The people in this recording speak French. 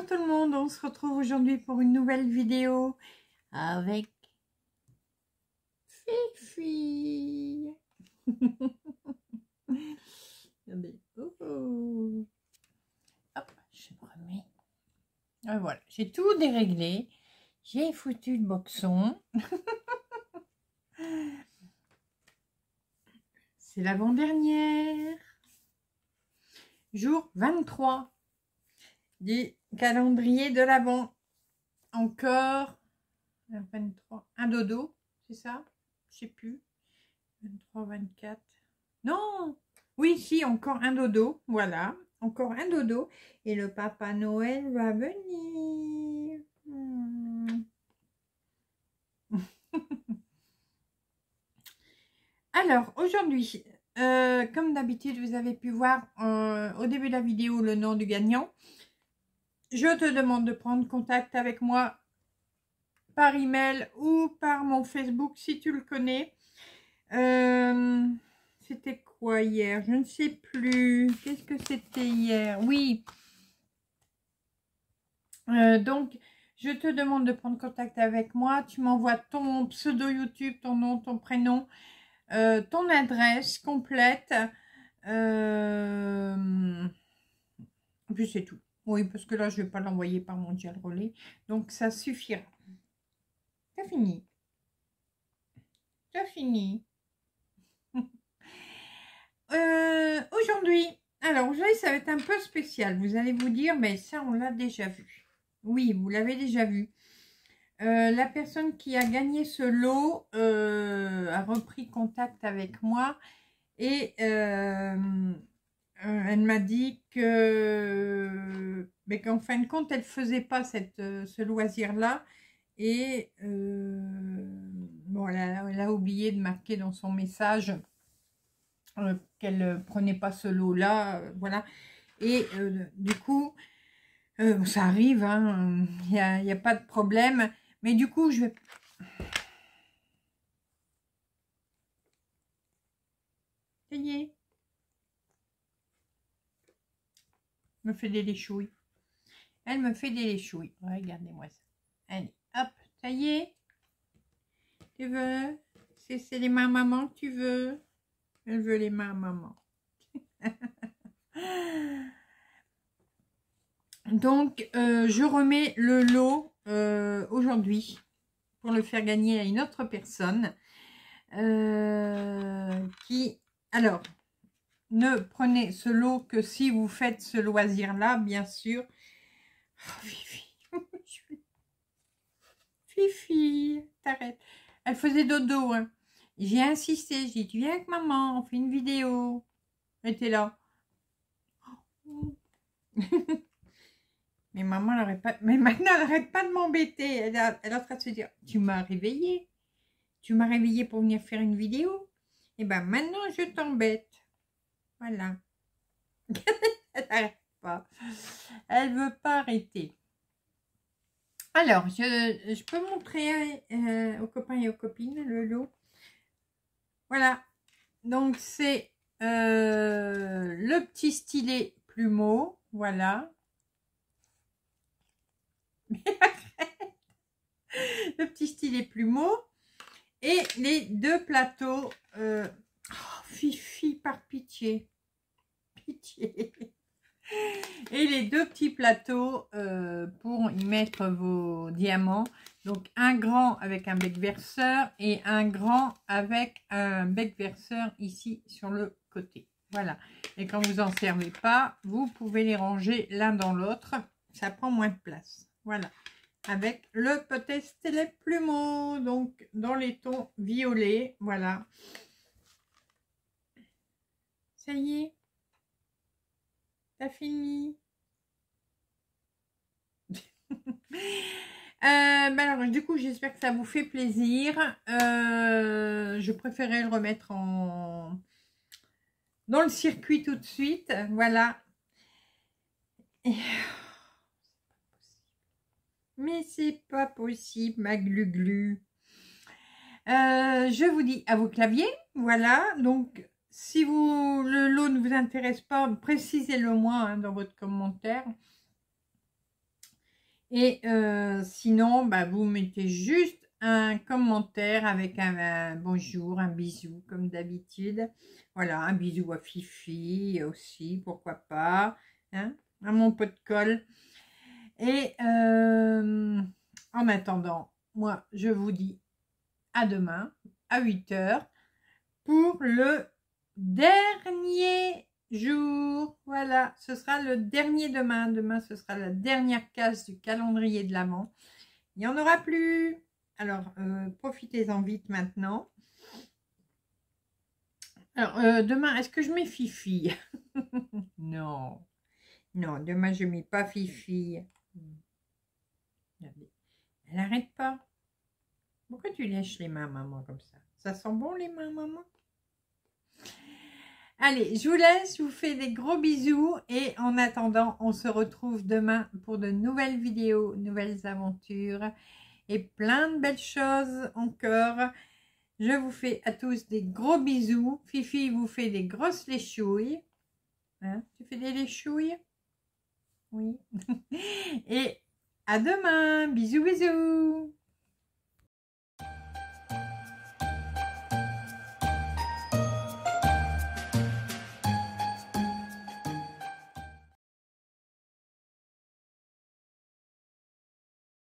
tout le monde, on se retrouve aujourd'hui pour une nouvelle vidéo avec Fifi. je ah, voilà, j'ai tout déréglé, j'ai foutu le boxon. C'est l'avant-dernière, jour 23 du calendrier de l'avant Encore un dodo, c'est ça Je sais plus. 23, 24. Non Oui, si, encore un dodo. Voilà, encore un dodo. Et le Papa Noël va venir. Hmm. Alors, aujourd'hui, euh, comme d'habitude, vous avez pu voir euh, au début de la vidéo le nom du gagnant je te demande de prendre contact avec moi par email ou par mon Facebook si tu le connais. Euh, c'était quoi hier Je ne sais plus. Qu'est-ce que c'était hier Oui. Euh, donc, je te demande de prendre contact avec moi. Tu m'envoies ton pseudo YouTube, ton nom, ton prénom, euh, ton adresse complète. Plus c'est tout. Oui, parce que là, je ne vais pas l'envoyer par mon gel relais. Donc, ça suffira. C'est fini. C'est fini. Euh, aujourd'hui, alors aujourd'hui, ça va être un peu spécial. Vous allez vous dire, mais ça, on l'a déjà vu. Oui, vous l'avez déjà vu. Euh, la personne qui a gagné ce lot euh, a repris contact avec moi et euh, elle m'a dit que, mais qu'en fin de compte, elle faisait pas cette, euh, ce loisir-là. Et euh, bon, elle a, oublié de marquer dans son message qu'elle qu'elle prenait pas ce lot-là, voilà. Et du coup, ça arrive, hein, il n'y a, a pas de problème. Mais du coup, je vais Ça me fait des léchouilles. Elle me fait des léchouilles. Regardez-moi ça. Allez, hop, ça y est. Tu veux C'est les mains maman que tu veux Elle veut les mains maman. Donc, euh, je remets le lot euh, aujourd'hui pour le faire gagner à une autre personne. Euh, qui, alors, ne prenez ce lot que si vous faites ce loisir-là, bien sûr. Oh, Fifi, Fifi, t'arrêtes. Elle faisait dodo. Hein. J'ai insisté, j'ai dit, viens avec maman, on fait une vidéo. Elle était là. Mais maman, elle Mais maintenant, elle n'arrête pas de m'embêter. Elle, est en train de se dire, tu m'as réveillée. Tu m'as réveillée pour venir faire une vidéo. Et eh bien, maintenant, je t'embête. Voilà. Elle veut pas arrêter. Alors, je, peux montrer euh, aux copains et aux copines le lot. Voilà. Donc, c'est euh, le petit stylet plumeau. Voilà. le petit stylet plumeau. Et les deux plateaux. Euh, oh, Fifi, par pitié. Et les deux petits plateaux euh, pour y mettre vos diamants. Donc un grand avec un bec verseur et un grand avec un bec verseur ici sur le côté. Voilà. Et quand vous n'en servez pas, vous pouvez les ranger l'un dans l'autre. Ça prend moins de place. Voilà. Avec le et les plumeaux. Donc dans les tons violets. Voilà. Ça y est fini euh, bah alors, du coup, j'espère que ça vous fait plaisir. Euh, je préférais le remettre en dans le circuit tout de suite. Voilà. Mais c'est pas possible, ma glu -glu. Euh, je vous dis à vos claviers. Voilà. Donc, si vous, le lot ne vous intéresse pas, précisez-le moi hein, dans votre commentaire. Et euh, sinon, bah, vous mettez juste un commentaire avec un, bonjour, un bisou, comme d'habitude. Voilà, un bisou à Fifi aussi, pourquoi pas, hein, à mon pot de colle. Et euh, en attendant, moi, je vous dis à demain, à 8h, pour le dernier jour. Voilà, ce sera le dernier demain. Demain, ce sera la dernière case du calendrier de l'amant. Il n'y en aura plus. Alors, euh, profitez-en vite maintenant. Alors, euh, demain, est-ce que je mets Fifi Non. Non, demain, je ne mets pas Fifi. Hmm. Elle n'arrête pas. Pourquoi tu lèches les mains, maman, comme ça Ça sent bon, les mains, maman Allez, je vous laisse, je vous fais des gros bisous et en attendant, on se retrouve demain pour de nouvelles vidéos, nouvelles aventures et plein de belles choses encore. Je vous fais à tous des gros bisous. Fifi vous fait des grosses léchouilles. Hein, tu fais des léchouilles Oui. et à demain. Bisous, bisous.